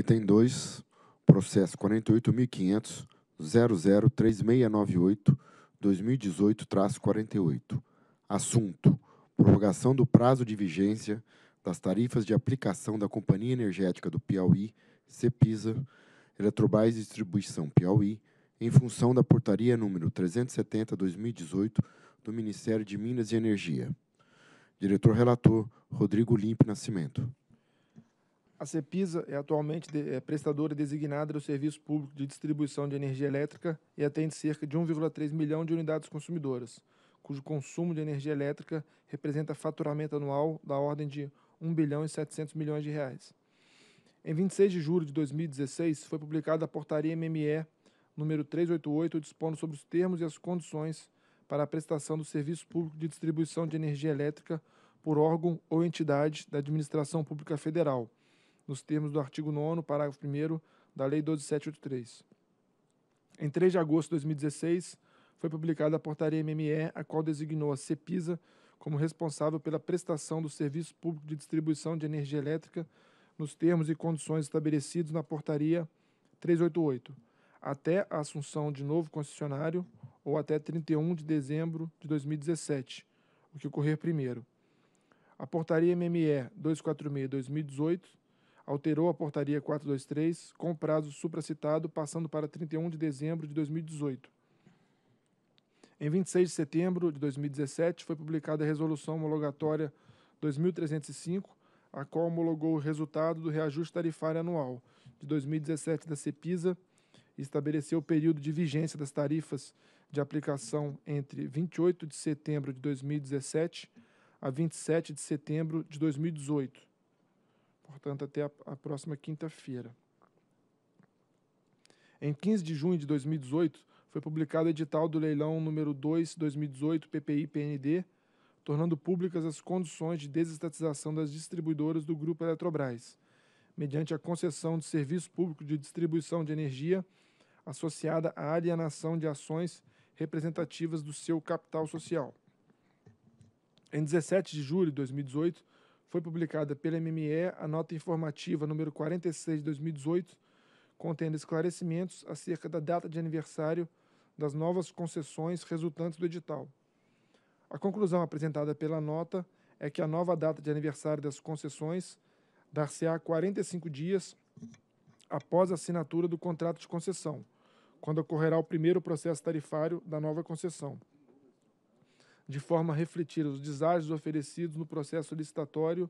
Item 2, processo 48.500.003698-2018-48. Assunto: prorrogação do prazo de vigência das tarifas de aplicação da Companhia Energética do Piauí, CEPISA, Eletrobras Distribuição Piauí, em função da portaria número 370/2018 do Ministério de Minas e Energia. Diretor relator Rodrigo Limpe Nascimento. A CEPISA é atualmente é prestadora designada do Serviço Público de Distribuição de Energia Elétrica e atende cerca de 1,3 milhão de unidades consumidoras, cujo consumo de energia elétrica representa faturamento anual da ordem de 1 bilhão e 700 milhões de reais. Em 26 de julho de 2016, foi publicada a portaria MME número 388, dispondo sobre os termos e as condições para a prestação do serviço público de distribuição de energia elétrica por órgão ou entidade da administração pública federal nos termos do artigo 9, parágrafo 1 da Lei 12783. Em 3 de agosto de 2016, foi publicada a portaria MME, a qual designou a CEPISA como responsável pela prestação do serviço público de distribuição de energia elétrica nos termos e condições estabelecidos na portaria 388, até a assunção de novo concessionário ou até 31 de dezembro de 2017, o que ocorrer primeiro. A portaria MME 246/2018 alterou a portaria 423 com prazo supracitado, passando para 31 de dezembro de 2018. Em 26 de setembro de 2017, foi publicada a Resolução Homologatória 2305, a qual homologou o resultado do reajuste tarifário anual de 2017 da CEPISA e estabeleceu o período de vigência das tarifas de aplicação entre 28 de setembro de 2017 a 27 de setembro de 2018 portanto, até a, a próxima quinta-feira. Em 15 de junho de 2018, foi publicado o edital do leilão número 2, 2018, PPI-PND, tornando públicas as condições de desestatização das distribuidoras do Grupo Eletrobras, mediante a concessão de serviço público de distribuição de energia associada à alienação de ações representativas do seu capital social. Em 17 de julho de 2018, foi publicada pela MME a nota informativa número 46 de 2018, contendo esclarecimentos acerca da data de aniversário das novas concessões resultantes do edital. A conclusão apresentada pela nota é que a nova data de aniversário das concessões dar-se-á 45 dias após a assinatura do contrato de concessão, quando ocorrerá o primeiro processo tarifário da nova concessão de forma a refletir os deságios oferecidos no processo licitatório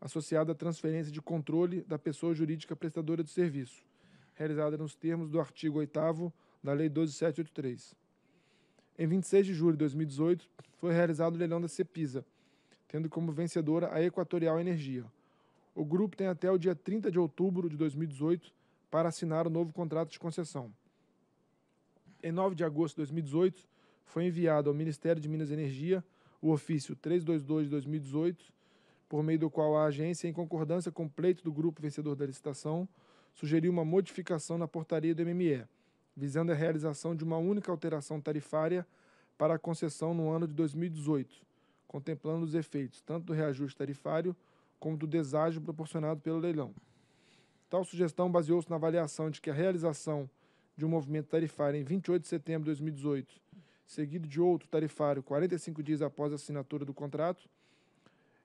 associado à transferência de controle da pessoa jurídica prestadora de serviço, realizada nos termos do artigo 8 da Lei 12783. Em 26 de julho de 2018, foi realizado o leilão da Cepisa, tendo como vencedora a Equatorial Energia. O grupo tem até o dia 30 de outubro de 2018 para assinar o novo contrato de concessão. Em 9 de agosto de 2018, foi enviado ao Ministério de Minas e Energia o ofício 322 de 2018, por meio do qual a agência, em concordância com o pleito do grupo vencedor da licitação, sugeriu uma modificação na portaria do MME, visando a realização de uma única alteração tarifária para a concessão no ano de 2018, contemplando os efeitos tanto do reajuste tarifário como do deságio proporcionado pelo leilão. Tal sugestão baseou-se na avaliação de que a realização de um movimento tarifário em 28 de setembro de 2018 seguido de outro tarifário 45 dias após a assinatura do contrato,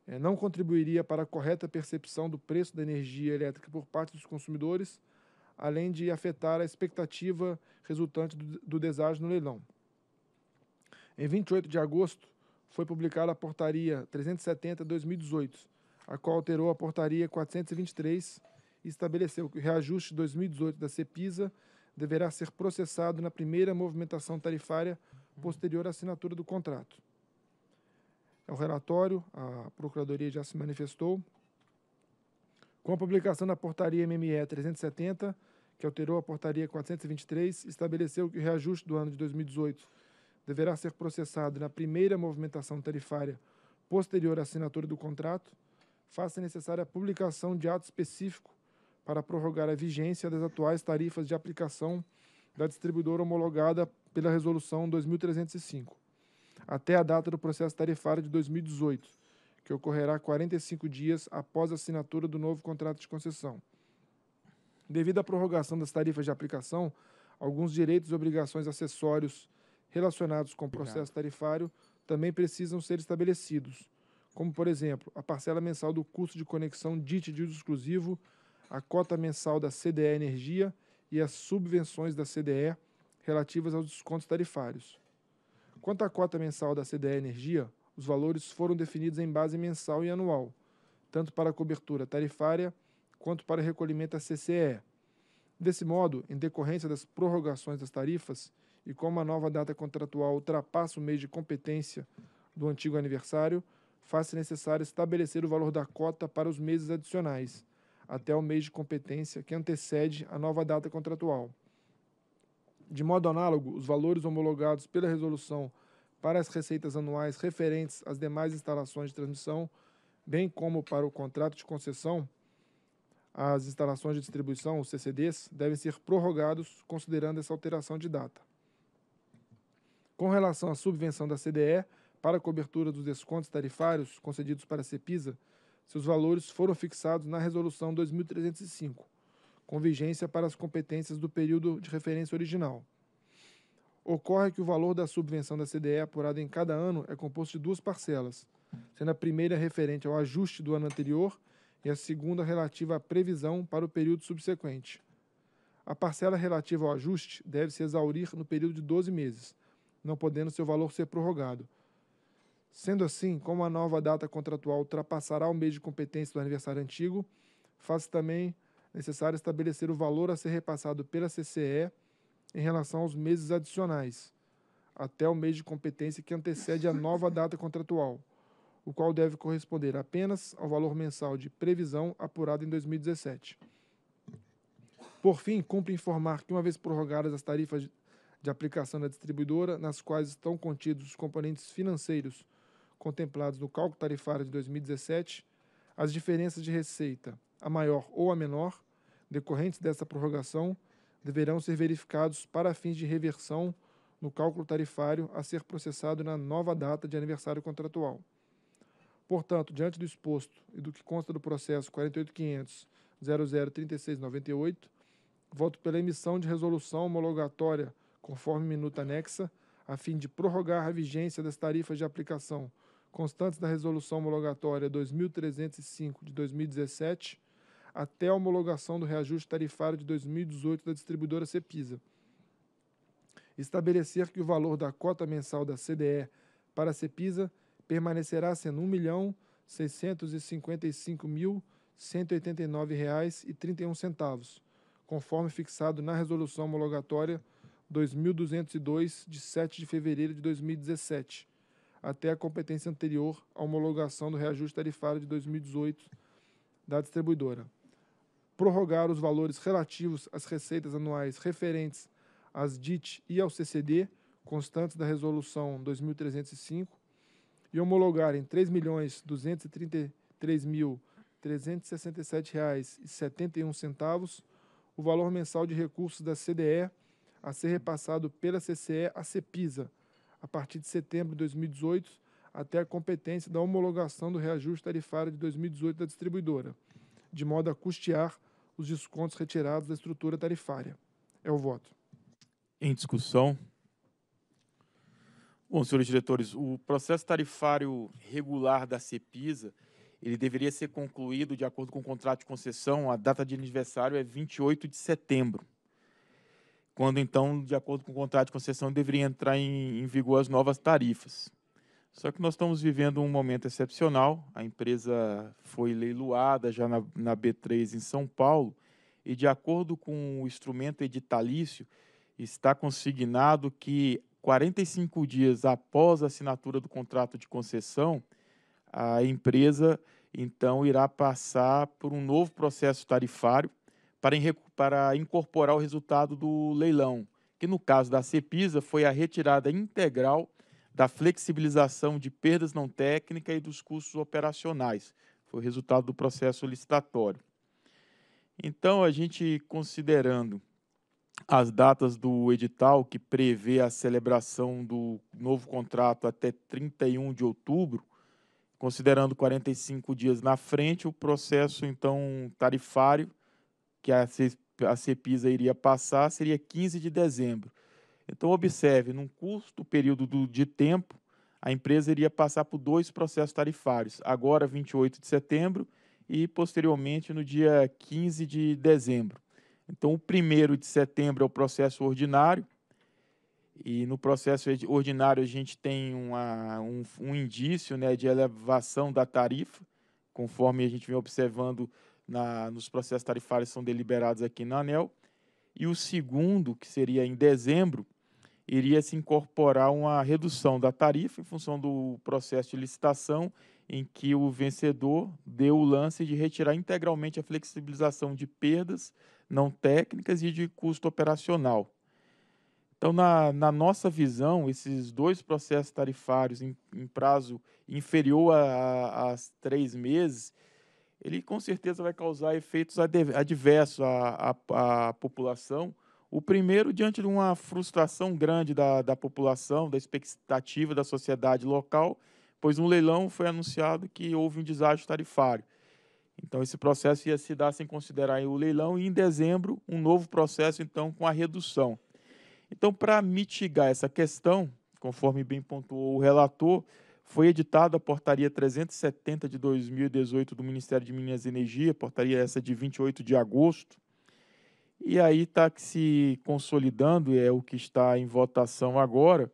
é, não contribuiria para a correta percepção do preço da energia elétrica por parte dos consumidores, além de afetar a expectativa resultante do, deságio no leilão. Em 28 de agosto, foi publicada a Portaria 370-2018, a qual alterou a Portaria 423 e estabeleceu que o reajuste 2018 da CEPISA deverá ser processado na primeira movimentação tarifária posterior à assinatura do contrato. É o relatório, a Procuradoria já se manifestou. Com a publicação da portaria MME 370, que alterou a portaria 423, estabeleceu que o reajuste do ano de 2018 deverá ser processado na primeira movimentação tarifária posterior à assinatura do contrato, faça necessária a publicação de ato específico para prorrogar a vigência das atuais tarifas de aplicação da distribuidora homologada pela Resolução 2305, até a data do processo tarifário de 2018, que ocorrerá 45 dias após a assinatura do novo contrato de concessão. Devido à prorrogação das tarifas de aplicação, alguns direitos e obrigações acessórios relacionados com o processo tarifário também precisam ser estabelecidos, como, por exemplo, a parcela mensal do custo de conexão DIT de uso exclusivo, a cota mensal da CDE Energia e as subvenções da CDE relativas aos descontos tarifários. Quanto à cota mensal da CDE Energia, os valores foram definidos em base mensal e anual, tanto para a cobertura tarifária quanto para recolhimento à CCE. Desse modo, em decorrência das prorrogações das tarifas e como a nova data contratual ultrapassa o mês de competência do antigo aniversário, faz-se necessário estabelecer o valor da cota para os meses adicionais, até o mês de competência que antecede a nova data contratual. De modo análogo, os valores homologados pela resolução para as receitas anuais referentes às demais instalações de transmissão, bem como para o contrato de concessão, as instalações de distribuição, os CCDs, devem ser prorrogados considerando essa alteração de data. Com relação à subvenção da CDE para a cobertura dos descontos tarifários concedidos para a CEPISA, seus valores foram fixados na Resolução 2305, com vigência para as competências do período de referência original. Ocorre que o valor da subvenção da CDE apurada em cada ano é composto de duas parcelas, sendo a primeira referente ao ajuste do ano anterior e a segunda relativa à previsão para o período subsequente. A parcela relativa ao ajuste deve se exaurir no período de 12 meses, não podendo seu valor ser prorrogado, Sendo assim, como a nova data contratual ultrapassará o mês de competência do aniversário antigo, faz também necessário estabelecer o valor a ser repassado pela CCE em relação aos meses adicionais, até o mês de competência que antecede a nova data contratual, o qual deve corresponder apenas ao valor mensal de previsão apurado em 2017. Por fim, cumpre informar que, uma vez prorrogadas as tarifas de aplicação da distribuidora, nas quais estão contidos os componentes financeiros contemplados no cálculo tarifário de 2017, as diferenças de receita, a maior ou a menor, decorrentes dessa prorrogação, deverão ser verificados para fins de reversão no cálculo tarifário a ser processado na nova data de aniversário contratual. Portanto, diante do exposto e do que consta do processo 48.500.003698, voto pela emissão de resolução homologatória conforme minuta anexa, a fim de prorrogar a vigência das tarifas de aplicação constantes da Resolução Homologatória 2305 de 2017 até a homologação do reajuste tarifário de 2018 da distribuidora Cepisa. Estabelecer que o valor da cota mensal da CDE para a Cepisa permanecerá sendo R$ 1.655.189,31, conforme fixado na Resolução Homologatória 2202 de 7 de fevereiro de 2017 até a competência anterior à homologação do reajuste tarifário de 2018 da distribuidora. Prorrogar os valores relativos às receitas anuais referentes às DIT e ao CCD, constantes da Resolução 2305, e homologar em R$ 3.233.367,71 o valor mensal de recursos da CDE a ser repassado pela CCE à CEPISA, a partir de setembro de 2018 até a competência da homologação do reajuste tarifário de 2018 da distribuidora, de modo a custear os descontos retirados da estrutura tarifária. É o voto. Em discussão. Bom, senhores diretores, o processo tarifário regular da CEPISA, ele deveria ser concluído de acordo com o contrato de concessão, a data de aniversário é 28 de setembro quando então, de acordo com o contrato de concessão, deveria entrar em, em vigor as novas tarifas. Só que nós estamos vivendo um momento excepcional. A empresa foi leiloada já na, na B3 em São Paulo e, de acordo com o instrumento editalício, está consignado que 45 dias após a assinatura do contrato de concessão, a empresa então irá passar por um novo processo tarifário para, para incorporar o resultado do leilão, que no caso da CEPISA foi a retirada integral da flexibilização de perdas não técnicas e dos custos operacionais. Foi o resultado do processo licitatório. Então, a gente considerando as datas do edital, que prevê a celebração do novo contrato até 31 de outubro, considerando 45 dias na frente, o processo, então, tarifário que a, CEPISA iria passar seria 15 de dezembro. Então, observe, num curto período do, de tempo, a empresa iria passar por dois processos tarifários, agora 28 de setembro e posteriormente no dia 15 de dezembro. Então, o primeiro de setembro é o processo ordinário, e no processo ordinário a gente tem uma, um, um indício né, de elevação da tarifa, conforme a gente vem observando na, nos processos tarifários são deliberados aqui na ANEL. E o segundo, que seria em dezembro, iria se incorporar uma redução da tarifa em função do processo de licitação em que o vencedor deu o lance de retirar integralmente a flexibilização de perdas não técnicas e de custo operacional. Então, na, na nossa visão, esses dois processos tarifários em, em prazo inferior a, a, a três meses ele com certeza vai causar efeitos adversos à, à, à população. O primeiro, diante de uma frustração grande da, da população, da expectativa da sociedade local, pois no leilão foi anunciado que houve um desastre tarifário. Então, esse processo ia se dar sem considerar o leilão e, em dezembro, um novo processo, então, com a redução. Então, para mitigar essa questão, conforme bem pontuou o relator, foi editada a Portaria 370 de 2018 do Ministério de Minas e Energia, portaria essa de 28 de agosto. E aí está se consolidando, e é o que está em votação agora,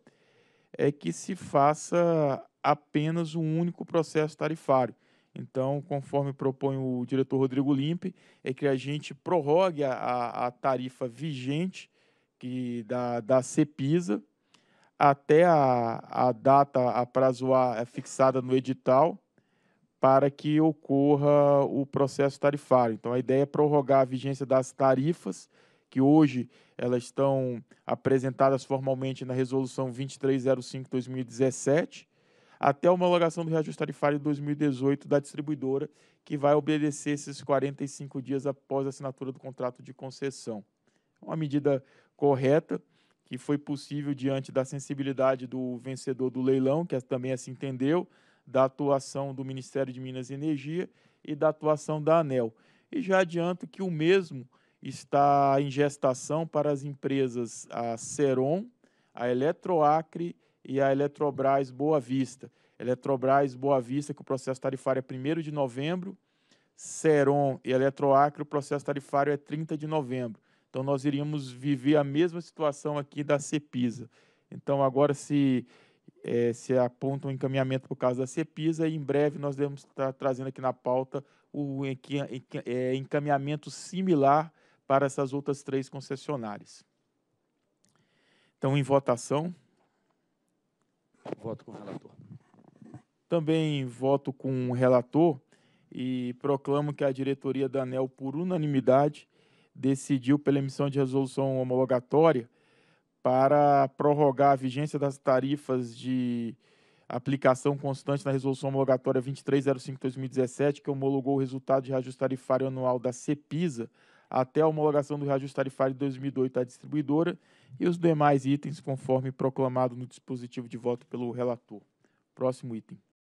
é que se faça apenas um único processo tarifário. Então, conforme propõe o diretor Rodrigo Limpe, é que a gente prorrogue a, a, a tarifa vigente que da, da CEPISA, até a, a data, a prazo A é fixada no edital, para que ocorra o processo tarifário. Então, a ideia é prorrogar a vigência das tarifas, que hoje elas estão apresentadas formalmente na Resolução 2305-2017, até a homologação do reajuste tarifário de 2018 da distribuidora, que vai obedecer esses 45 dias após a assinatura do contrato de concessão. Uma medida correta que foi possível diante da sensibilidade do vencedor do leilão, que também assim entendeu, da atuação do Ministério de Minas e Energia e da atuação da ANEL. E já adianto que o mesmo está em gestação para as empresas a Seron, a Eletroacre e a Eletrobras Boa Vista. Eletrobras Boa Vista, que o processo tarifário é 1 de novembro, Seron e Eletroacre, o processo tarifário é 30 de novembro. Então, nós iríamos viver a mesma situação aqui da CEPISA. Então, agora se, é, se aponta um encaminhamento por causa da CEPISA e em breve nós devemos estar trazendo aqui na pauta o é, encaminhamento similar para essas outras três concessionárias. Então, em votação. Voto com o relator. Também voto com o relator e proclamo que a diretoria da ANEL, por unanimidade, decidiu pela emissão de resolução homologatória para prorrogar a vigência das tarifas de aplicação constante na resolução homologatória 2305/2017, que homologou o resultado de reajuste tarifário anual da Cepisa até a homologação do reajuste tarifário de 2008 à distribuidora e os demais itens conforme proclamado no dispositivo de voto pelo relator. Próximo item.